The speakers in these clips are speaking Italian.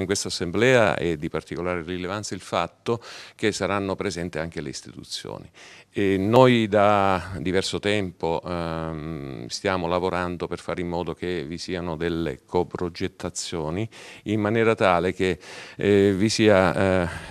in questa assemblea è di particolare rilevanza il fatto che saranno presenti anche le istituzioni. E noi da diverso tempo ehm, stiamo lavorando per fare in modo che vi siano delle coprogettazioni in maniera tale che eh, vi sia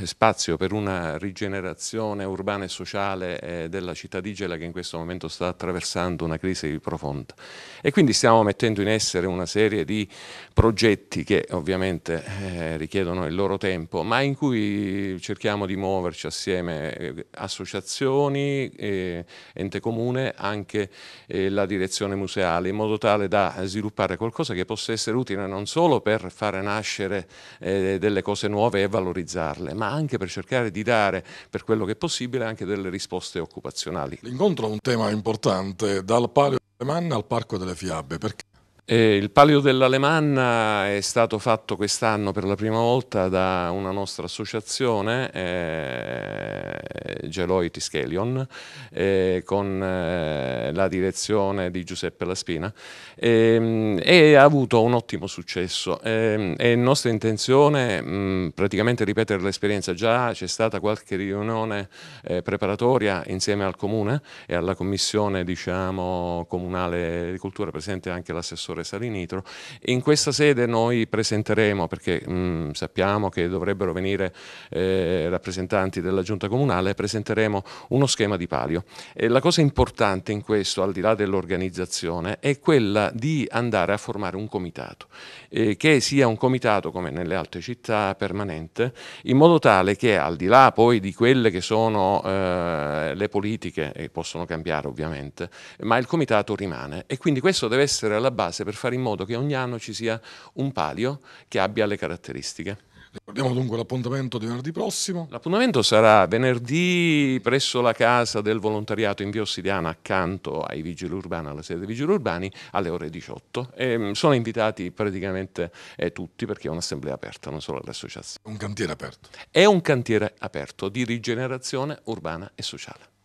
eh, spazio per una rigenerazione urbana e sociale eh, della città di Gela che in questo momento sta attraversando una crisi profonda. E quindi stiamo mettendo in essere una serie di progetti che ovviamente eh, eh, richiedono il loro tempo, ma in cui cerchiamo di muoverci assieme eh, associazioni, eh, ente comune, anche eh, la direzione museale, in modo tale da sviluppare qualcosa che possa essere utile non solo per fare nascere eh, delle cose nuove e valorizzarle, ma anche per cercare di dare, per quello che è possibile, anche delle risposte occupazionali. L'incontro è un tema importante, dal palio delle manne al parco delle fiabe, perché eh, il Palio dell'Alemanna è stato fatto quest'anno per la prima volta da una nostra associazione, eh, Geloi Tischelion, eh, con eh, la direzione di Giuseppe Laspina ehm, e ha avuto un ottimo successo. Ehm, è nostra intenzione mh, mm, praticamente ripetere l'esperienza, già c'è stata qualche riunione eh, preparatoria insieme al Comune e alla Commissione diciamo, Comunale di Cultura, presente anche l'assessore professore Nitro. In questa sede noi presenteremo, perché mh, mm, sappiamo che dovrebbero venire eh, rappresentanti della giunta comunale, presenteremo uno schema di palio. E la cosa importante in questo, al di là dell'organizzazione, è quella di andare a formare un comitato, eh, che sia un comitato come nelle altre città permanente, in modo tale che al di là poi di quelle che sono eh, le politiche, che possono cambiare ovviamente, ma il comitato rimane e quindi questo deve essere la base per fare in modo che ogni anno ci sia un palio che abbia le caratteristiche. Ricordiamo dunque l'appuntamento di venerdì prossimo. L'appuntamento sarà venerdì presso la casa del volontariato in via Ossidiana accanto ai vigili urbani, alla sede dei vigili urbani, alle ore 18. E ehm, sono invitati praticamente eh, tutti perché è un'assemblea aperta, non solo l'associazione. È un cantiere aperto. È un cantiere aperto di rigenerazione urbana e sociale.